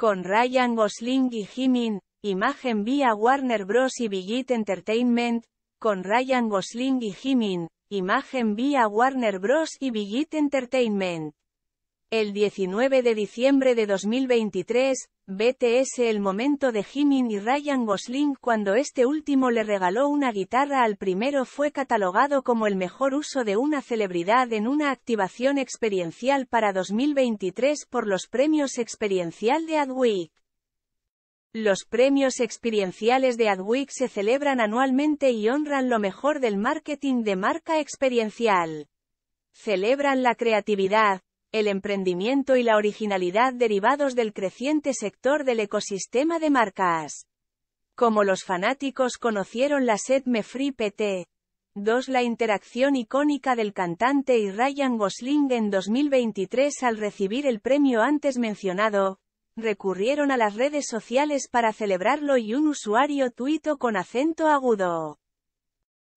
con Ryan Gosling y Jimin, imagen vía Warner Bros. y Big Hit Entertainment, con Ryan Gosling y Jimin, imagen vía Warner Bros. y Big Hit Entertainment. El 19 de diciembre de 2023, BTS El momento de Jimin y Ryan Gosling cuando este último le regaló una guitarra al primero fue catalogado como el mejor uso de una celebridad en una activación experiencial para 2023 por los premios experiencial de Adweek. Los premios experienciales de Adweek se celebran anualmente y honran lo mejor del marketing de marca experiencial. Celebran la creatividad, el emprendimiento y la originalidad derivados del creciente sector del ecosistema de marcas. Como los fanáticos conocieron la me Free PT. 2. La interacción icónica del cantante y Ryan Gosling en 2023 al recibir el premio antes mencionado, recurrieron a las redes sociales para celebrarlo y un usuario tuito con acento agudo.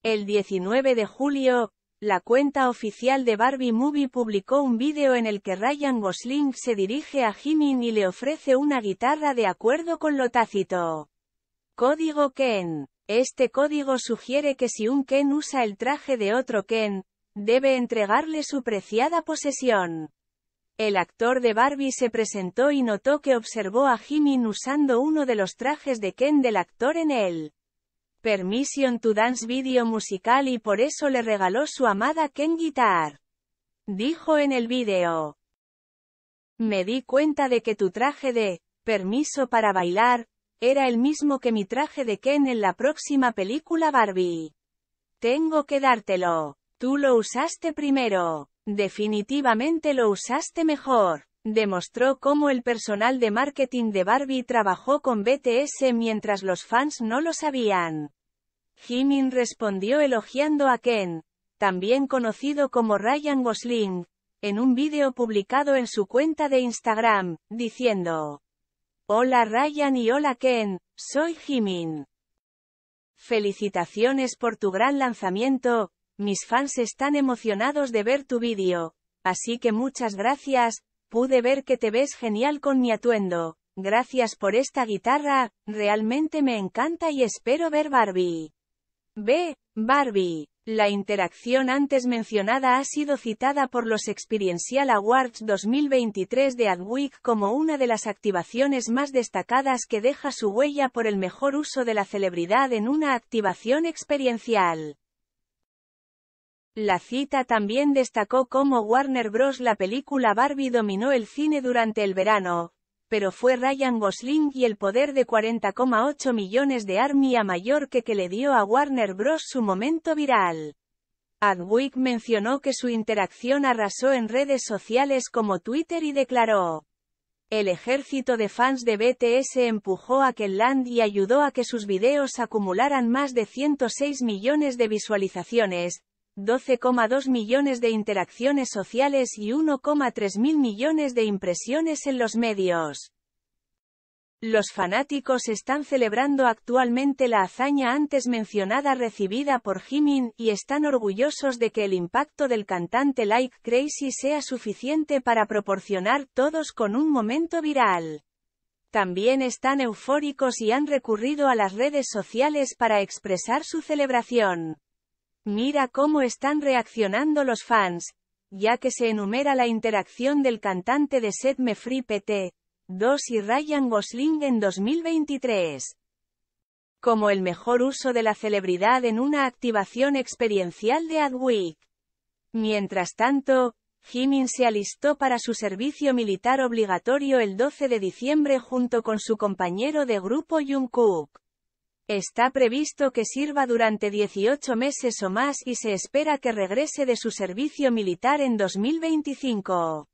El 19 de julio, la cuenta oficial de Barbie Movie publicó un vídeo en el que Ryan Gosling se dirige a Jimin y le ofrece una guitarra de acuerdo con lo tácito. Código Ken. Este código sugiere que si un Ken usa el traje de otro Ken, debe entregarle su preciada posesión. El actor de Barbie se presentó y notó que observó a Jimin usando uno de los trajes de Ken del actor en él. Permission to Dance video musical y por eso le regaló su amada Ken Guitar. Dijo en el video. Me di cuenta de que tu traje de permiso para bailar era el mismo que mi traje de Ken en la próxima película Barbie. Tengo que dártelo. Tú lo usaste primero. Definitivamente lo usaste mejor. Demostró cómo el personal de marketing de Barbie trabajó con BTS mientras los fans no lo sabían. Jimin respondió elogiando a Ken, también conocido como Ryan Gosling, en un vídeo publicado en su cuenta de Instagram, diciendo, Hola Ryan y hola Ken, soy Jimin. Felicitaciones por tu gran lanzamiento, mis fans están emocionados de ver tu vídeo, así que muchas gracias, Pude ver que te ves genial con mi atuendo. Gracias por esta guitarra, realmente me encanta y espero ver Barbie. B. Barbie. La interacción antes mencionada ha sido citada por los Experiential Awards 2023 de Adweek como una de las activaciones más destacadas que deja su huella por el mejor uso de la celebridad en una activación experiencial. La cita también destacó cómo Warner Bros. la película Barbie dominó el cine durante el verano, pero fue Ryan Gosling y el poder de 40,8 millones de Army a Mallorca que le dio a Warner Bros. su momento viral. Adwick mencionó que su interacción arrasó en redes sociales como Twitter y declaró. El ejército de fans de BTS empujó a Land y ayudó a que sus videos acumularan más de 106 millones de visualizaciones, 12,2 millones de interacciones sociales y 1,3 mil millones de impresiones en los medios. Los fanáticos están celebrando actualmente la hazaña antes mencionada recibida por Jimin, y están orgullosos de que el impacto del cantante Like Crazy sea suficiente para proporcionar todos con un momento viral. También están eufóricos y han recurrido a las redes sociales para expresar su celebración. Mira cómo están reaccionando los fans, ya que se enumera la interacción del cantante de Set Me Free PT, 2 y Ryan Gosling en 2023. Como el mejor uso de la celebridad en una activación experiencial de Adweek. Mientras tanto, Jimin se alistó para su servicio militar obligatorio el 12 de diciembre junto con su compañero de grupo Jungkook. Está previsto que sirva durante 18 meses o más y se espera que regrese de su servicio militar en 2025.